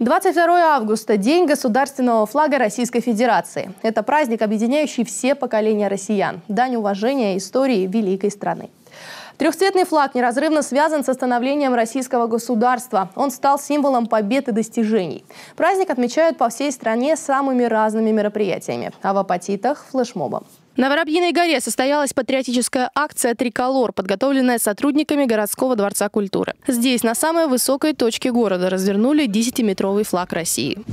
22 августа – День государственного флага Российской Федерации. Это праздник, объединяющий все поколения россиян, дань уважения истории великой страны. Трехцветный флаг неразрывно связан с становлением российского государства. Он стал символом побед и достижений. Праздник отмечают по всей стране самыми разными мероприятиями, а в апатитах – флешмобом. На Воробьиной горе состоялась патриотическая акция «Триколор», подготовленная сотрудниками городского дворца культуры. Здесь, на самой высокой точке города, развернули 10-метровый флаг России.